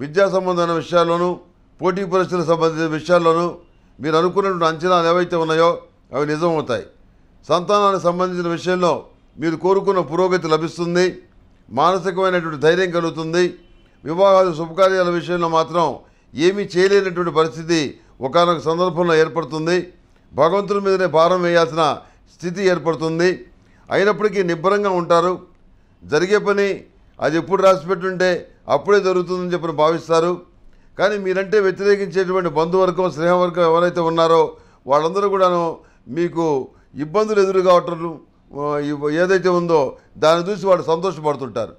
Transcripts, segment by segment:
విద్యా సంబంధమైన విషయాల్లోనూ పోటీ పరీక్షలకు సంబంధించిన విషయాల్లోనూ మీరు అనుకున్నటువంటి అంచనాలు ఏవైతే ఉన్నాయో అవి నిజమవుతాయి సంతానానికి సంబంధించిన విషయంలో మీరు కోరుకున్న పురోగతి లభిస్తుంది మానసికమైనటువంటి ధైర్యం కలుగుతుంది వివాహాలు శుభకార్యాల విషయంలో మాత్రం ఏమీ చేయలేనటువంటి పరిస్థితి ఒకనొక సందర్భంలో ఏర్పడుతుంది భగవంతుని మీదనే భారం వేయాల్సిన స్థితి ఏర్పడుతుంది అయినప్పటికీ నిబ్బరంగా ఉంటారు జరిగే పని అది ఎప్పుడు రాసి పెట్టుంటే అప్పుడే దొరుకుతుందని చెప్పని భావిస్తారు కానీ మీరంటే వ్యతిరేకించేటువంటి బంధువర్గం స్నేహవర్గం ఎవరైతే ఉన్నారో వాళ్ళందరూ కూడాను మీకు ఇబ్బందులు ఎదురు కావటం ఏదైతే ఉందో దాన్ని చూసి వాళ్ళు సంతోషపడుతుంటారు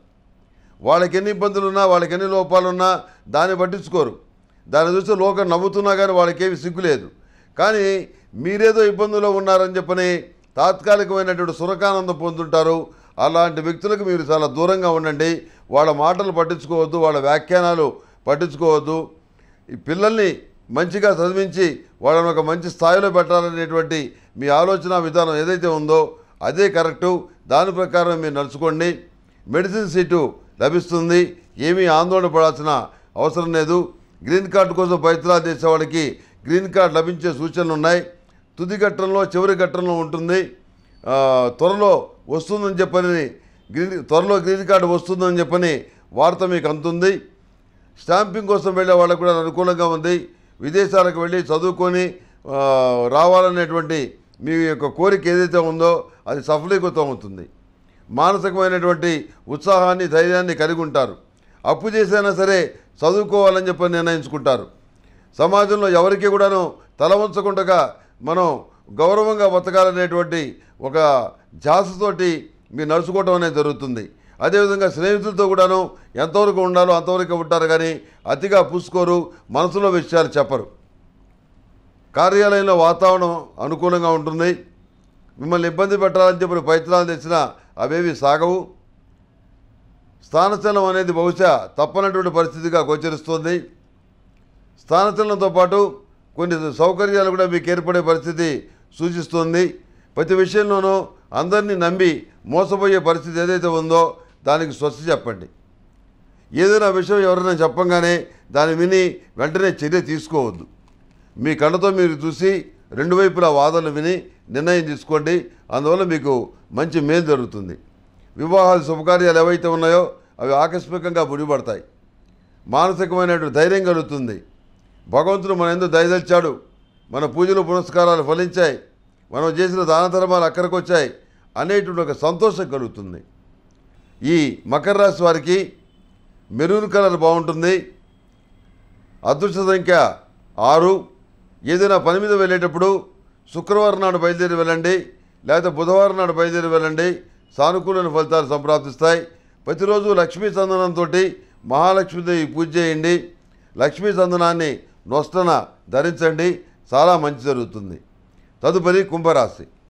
వాళ్ళకి ఎన్ని ఇబ్బందులున్నా వాళ్ళకి ఎన్ని లోపాలున్నా దాన్ని పట్టించుకోరు దాన్ని చూసి లోకం నవ్వుతున్నా కానీ వాళ్ళకేమి సిగ్గులేదు కానీ మీరేదో ఇబ్బందుల్లో ఉన్నారని చెప్పని తాత్కాలికమైనటువంటి సురకానందం పొందుంటారు అలాంటి వ్యక్తులకు మీరు చాలా దూరంగా ఉండండి వాళ్ళ మాటలు పట్టించుకోవద్దు వాళ్ళ వ్యాఖ్యానాలు పట్టించుకోవద్దు ఈ పిల్లల్ని మంచిగా చదివించి వాళ్ళని ఒక మంచి స్థాయిలో పెట్టాలనేటువంటి మీ ఆలోచన విధానం ఏదైతే ఉందో అదే కరెక్టు దాని ప్రకారం మీరు నడుచుకోండి మెడిసిన్ సీటు లభిస్తుంది ఏమీ ఆందోళన పడాల్సిన అవసరం లేదు గ్రీన్ కార్డు కోసం ప్రయత్నాలు చేసే వాళ్ళకి గ్రీన్ కార్డు లభించే సూచనలు ఉన్నాయి తుది ఘట్టంలో చివరి ఘట్టంలో ఉంటుంది త్వరలో వస్తుందని చెప్పని గ్రీన్ త్వరలో గ్రీన్ కార్డు వస్తుందని చెప్పని వార్త మీకు అందుతుంది స్టాంపింగ్ కోసం వెళ్ళే వాళ్ళకు కూడా అనుకూలంగా ఉంది విదేశాలకు వెళ్ళి చదువుకొని రావాలనేటువంటి మీ యొక్క కోరిక ఏదైతే ఉందో అది సఫలీకృతం అవుతుంది మానసికమైనటువంటి ఉత్సాహాన్ని ధైర్యాన్ని కలిగి ఉంటారు అప్పు చేసైనా సరే చదువుకోవాలని చెప్పని నిర్ణయించుకుంటారు సమాజంలో ఎవరికి కూడాను తల మనం గౌరవంగా బతకాలనేటువంటి ఒక జాసతోటి మీరు నడుచుకోవటం అనేది జరుగుతుంది అదేవిధంగా స్నేహితులతో కూడాను ఎంతవరకు ఉండాలో అంతవరకు ఉంటారు కానీ అతిగా పూసుకోరు మనసులో విషయాలు చెప్పరు కార్యాలయంలో వాతావరణం అనుకూలంగా ఉంటుంది మిమ్మల్ని ఇబ్బంది పెట్టాలని చెప్పిన ప్రయత్నాలు తెచ్చినా అవేవి సాగవు స్థానచలనం అనేది బహుశా తప్పనటువంటి పరిస్థితిగా గోచరిస్తుంది స్థానచలనంతో పాటు కొన్ని సౌకర్యాలు కూడా మీకు ఏర్పడే పరిస్థితి సూచిస్తుంది ప్రతి విషయంలోనూ అందరినీ నమ్మి మోసపోయే పరిస్థితి ఏదైతే ఉందో దానికి స్వస్తి చెప్పండి ఏదైనా విషయం ఎవరైనా చెప్పంగానే దాన్ని విని వెంటనే చర్య తీసుకోవద్దు మీ కళ్ళతో మీరు చూసి రెండు వైపులా వాదనలు విని నిర్ణయం తీసుకోండి అందువల్ల మీకు మంచి మేలు జరుగుతుంది వివాహాలు శుభకార్యాలు ఏవైతే ఉన్నాయో అవి ఆకస్మికంగా ముడిపడతాయి మానసికమైనటువంటి ధైర్యం కలుగుతుంది భగవంతుడు మన ఎందుకు దయదల్చాడు మన పూజలు పునస్కారాలు ఫలించాయి మనం చేసిన దాన ధర్మాలు అక్కడికి వచ్చాయి అనేటువంటి ఒక సంతోషం కలుగుతుంది ఈ మకర రాశి వారికి మెరూన్ కలర్ బాగుంటుంది అదృష్ట సంఖ్య ఆరు ఏదైనా పని మీద వెళ్ళేటప్పుడు శుక్రవారం నాడు బయలుదేరి వెళ్ళండి లేకపోతే బుధవారం నాడు బయలుదేరి వెళ్ళండి సానుకూలమైన ఫలితాలు సంప్రాప్తిస్తాయి ప్రతిరోజు లక్ష్మీ చందనంతో మహాలక్ష్మీదేవి పూజ చేయండి లక్ష్మీ చందనాన్ని నొస్తన ధరించండి చాలా మంచి జరుగుతుంది తదుపరి కుంభరాశి